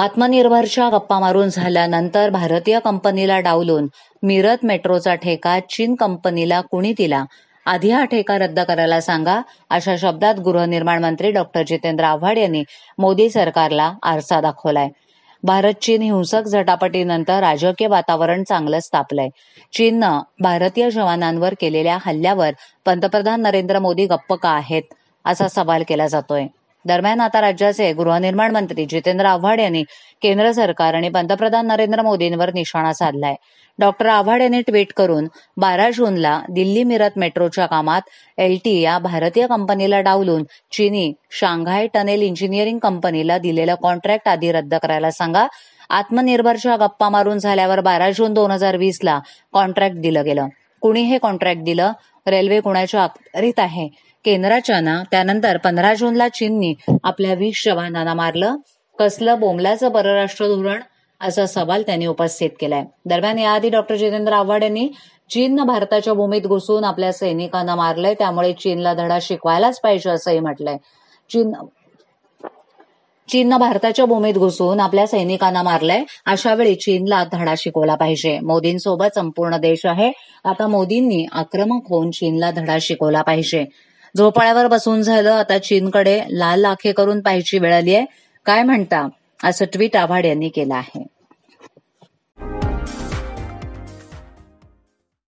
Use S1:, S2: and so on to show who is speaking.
S1: आत्मनिर्भरच्या गप्पा मारून झाल्यानंतर भारतीय कंपनीला डावलून मिरत मेट्रोचा ठेका चीन कंपनीला कुणी दिला आधी हा ठेका रद्द करायला सांगा अशा शब्दात गृहनिर्माण मंत्री डॉक्टर जितेंद्र आव्हाड यांनी मोदी सरकारला आरसा दाखवलाय भारत चीन हिंसक झटापटीनंतर राजकीय वातावरण चांगलंच तापलंय चीननं भारतीय जवानांवर केलेल्या हल्ल्यावर पंतप्रधान नरेंद्र मोदी गप्प का आहेत असा सवाल केला जातोय दरम्यान आता राज्याचे गृहनिर्माण मंत्री जितेंद्र आव्हाड यांनी केंद्र सरकार आणि पंतप्रधान नरेंद्र मोदींवर निशाणा साधलाय डॉक्टर आव्हाड यांनी ट्विट करून बारा जूनला दिल्ली मिरत मेट्रोच्या कामात एलटी या भारतीय कंपनीला डावलून चीनी शांघाय टनेल इंजिनिअरिंग कंपनीला दिलेलं कॉन्ट्रॅक्ट आधी रद्द करायला सांगा आत्मनिर्भरच्या गप्पा मारून झाल्यावर बारा जून दोन हजार वीसला कॉन्ट्रॅक्ट दिलं गेलं कुणी हे कॉन्ट्रॅक्ट दिलं रेल्वे कुणाच्या अखत्यारीत आहे केंद्राच्या ना त्यानंतर पंधरा जूनला चीननी आपल्या वीस जवानांना मारलं कसलं बोंबल्याचं परराष्ट्र धोरण असा सवाल त्यांनी उपस्थित केलाय दरम्यान याआधी डॉक्टर जितेंद्र आव्हाड यांनी चीननं भारताच्या भूमीत घुसून आपल्या सैनिकांना मारलंय त्यामुळे चीनला धडा शिकवायलाच पाहिजे असंही म्हटलंय चीन चीननं भारताच्या भूमीत घुसून आपल्या सैनिकांना मारलंय अशा वेळी चीनला धडा शिकवला पाहिजे मोदींसोबत संपूर्ण देश आहे आता मोदींनी आक्रमक होऊन चीनला धडा शिकवला पाहिजे झोपाळ्यावर बसून झालं आता चीनकडे लाल लाखे करून पाहायची वेळ आली आहे काय म्हणता असं ट्विट आव्हाड यांनी केलं आहे